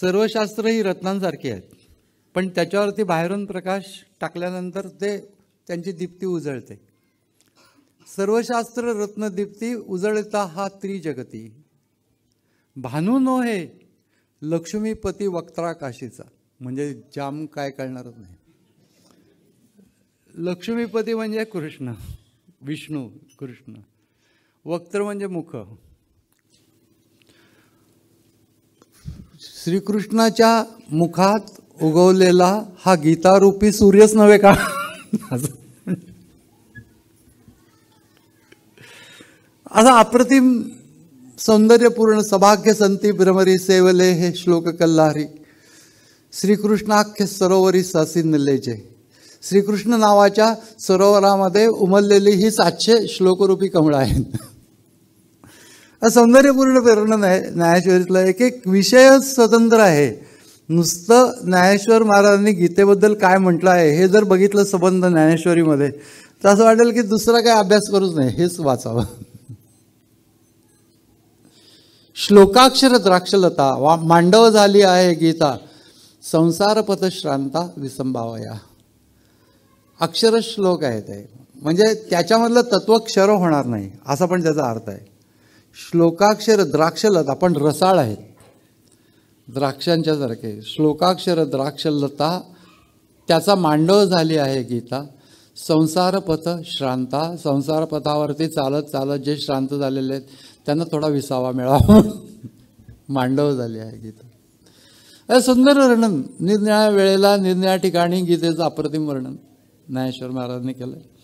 सर्व शास्त्र ही रत्नांसारखी आहेत पण त्याच्यावरती बाहेरून प्रकाश टाकल्यानंतर ते त्यांची दीप्ती उजळते सर्वशास्त्र रत्नदीप्ती उजळता हा त्रिजगती भानू नो हे लक्ष्मीपती वक्त्राकाशीचा म्हणजे जाम काय कळणारच नाही लक्ष्मीपती म्हणजे कृष्ण विष्णू कृष्ण वक्त्र म्हणजे मुख श्रीकृष्णाच्या मुखात उगवलेला हा गीतारूपी सूर्यच नव्हे का असा अप्रतिम सौंदर्यपूर्ण सभाग्य संती भ्रमरी सेवले हे श्लोक कल्लारी श्रीकृष्णाख्य सरोवरी जे श्रीकृष्ण नावाच्या सरोवरामध्ये उमललेली ही सातशे श्लोकरूपी कमळं आहेत सौंदर्यपूर्ण प्रेरणा न्याय न्यायाश्वरीतला एक एक विषयच स्वतंत्र आहे नुसतं ज्ञानेश्वर महाराजांनी गीतेबद्दल काय म्हटलं आहे हे जर बघितलं संबंध ज्ञानेश्वरीमध्ये तर असं वाटेल की दुसरा काय अभ्यास करूच नाही हेच वाचावं श्लोकाक्षर द्राक्षलता वा मांडव झाली आहे गीता संसारपथ श्रांता विसंभावया अक्षरश्लोक आहे ते म्हणजे त्याच्यामधलं तत्वक्षर होणार नाही असा पण त्याचा अर्थ आहे श्लोकाक्षर द्राक्षलता आपण रसाळ आहेत द्राक्षांच्यासारखे श्लोकाक्षर द्राक्षलता त्याचा मांडव झाली आहे गीता संसारपथ श्रांता संसारपथावरती चालत चालत जे श्रांत झालेले आहेत त्यांना थोडा विसावा मिळावा मांडव झाली आहे गीता सुंदर वर्णन निर्णया वेळेला निरनिळ्या ठिकाणी गीतेचं अप्रतिम वर्णन ज्ञानेश्वर महाराजांनी केलं